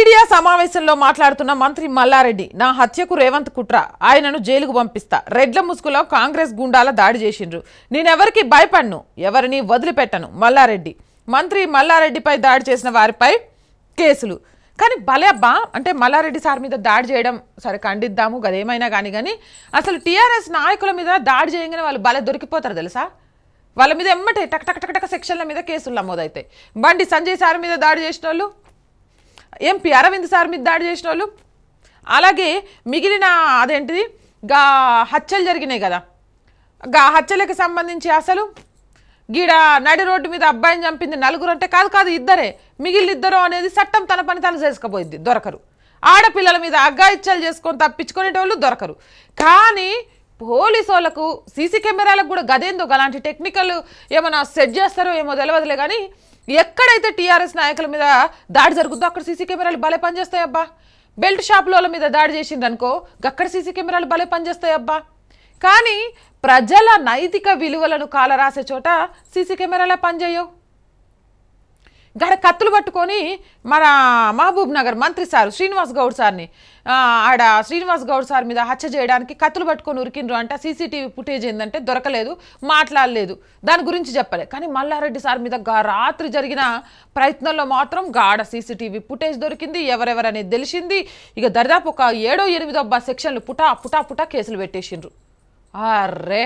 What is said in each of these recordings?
media సమావేశంలో మాట్లాడుతున్న మంత్రి మల్లారెడ్డి నా హత్యకు రేవంత్ కుట్ర ఆయనను జైలుకు పంపిస్తా రెడ్ల ముసుగులో కాంగ్రెస్ గుండాల దాడి చేసిండ్రు నేనెవరికి భయపడ్ను ఎవరిని వదిలిపెట్టను మల్లారెడ్డి మంత్రి మల్లారెడ్డిపై దాడి చేసిన వారిపై కేసులు కానీ బలేబ్బా అంటే మల్లారెడ్డి సార్ మీద దాడి చేయడం సరే ఖండిద్దాము గదేమైనా కానీ కానీ అసలు టీఆర్ఎస్ నాయకుల మీద దాడి చేయగానే వాళ్ళు భలే దొరికిపోతారు తెలుసా వాళ్ళ మీద ఎమ్మటే టక్ టక్ టక్ టక్ సెక్షన్ల మీద కేసులు నమోదైతాయి బండి సంజయ్ సార్ మీద దాడి చేసిన వాళ్ళు ఎంపీ అరవింద్ సార్ మీద దాడి చేసిన వాళ్ళు అలాగే మిగిలిన అదేంటిది గా హత్యలు జరిగినాయి కదా గా హత్యలకు సంబంధించి అసలు గీడ నడి రోడ్డు మీద అబ్బాయిని చంపింది నలుగురు అంటే కాదు కాదు ఇద్దరే మిగిలిన ఇద్దరు అనేది చట్టం తన పని తను చేసుకపోయింది దొరకరు ఆడపిల్లల మీద అగ్గాయిత్యాలు చేసుకొని తప్పించుకునేటోళ్ళు దొరకరు కానీ పోలీసు వాళ్ళకు సీసీ కెమెరాలకు కూడా గదేందో అలాంటి టెక్నికల్ ఏమైనా సెట్ చేస్తారో ఏమో తెలియదులే కానీ ఎక్కడైతే టీఆర్ఎస్ నాయకుల మీద దాడి జరుగుతుందో అక్కడ సీసీ కెమెరాలు భలే పనిచేస్తాయి అబ్బా బెల్ట్ షాపుల మీద దాడి చేసిందనుకో అక్కడ సీసీ కెమెరాలు భలే పనిచేస్తాయబ్బా కానీ ప్రజల నైతిక విలువలను కాలరాసే చోట సీసీ కెమెరాలే పనిచేయవు గడ కత్తులు పట్టుకొని మన మహబూబ్ నగర్ మంత్రి సార్ శ్రీనివాస్ గౌడ్ సార్ని ఆడ శ్రీనివాస్ గౌడ్ సార్ మీద హత్య చేయడానికి కత్తులు పట్టుకొని ఉరికిండ్రు అంట సీసీటీవీ ఫుటేజ్ ఏంటంటే దొరకలేదు మాట్లాడలేదు దాని గురించి చెప్పలే కానీ మల్లారెడ్డి సార్ మీద రాత్రి జరిగిన ప్రయత్నంలో మాత్రం గాఢ సీసీటీవీ ఫుటేజ్ దొరికింది ఎవరెవరనేది తెలిసింది ఇక దరిదాపు ఒక ఏడో ఎనిమిదో సెక్షన్లు పుటా పుటా పుటా కేసులు పెట్టేసిండ్రు అర్రే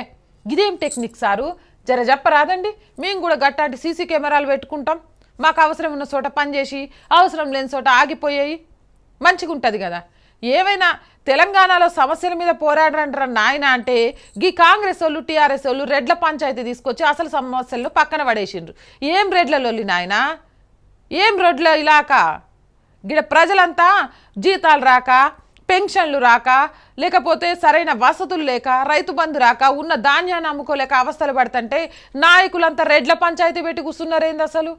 ఇదేం టెక్నిక్ సారు జర చెప్పరాదండి మేము కూడా గట్టాంటి సీసీ కెమెరాలు పెట్టుకుంటాం మాకు అవసరం ఉన్న చోట పనిచేసి అవసరం లేని చోట ఆగిపోయాయి మంచిగా ఉంటుంది కదా ఏవైనా తెలంగాణలో సమస్యల మీద పోరాడరంటారా నాయన అంటే గీ కాంగ్రెస్ వాళ్ళు టీఆర్ఎస్ వాళ్ళు రెడ్ల పంచాయతీ తీసుకొచ్చి అసలు సమస్యలను పక్కన పడేసిండ్రు ఏం రెడ్లలోళ్ళు నాయన ఏం రోడ్ల ఇలాకా గిడ ప్రజలంతా జీతాలు రాక పెన్షన్లు రాక లేకపోతే సరైన వసతులు లేక రైతు బంధు రాక ఉన్న ధాన్యాన్ని అమ్ముకోలేక అవస్థలు పడుతుంటే నాయకులంతా రెడ్ల పంచాయతీ పెట్టి కూర్చున్నారేంది అసలు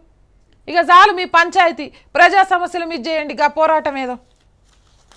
ఇక చాలు మీ పంచాయతీ ప్రజా సమస్యలు మీద చేయండి ఇక పోరాటం ఏదో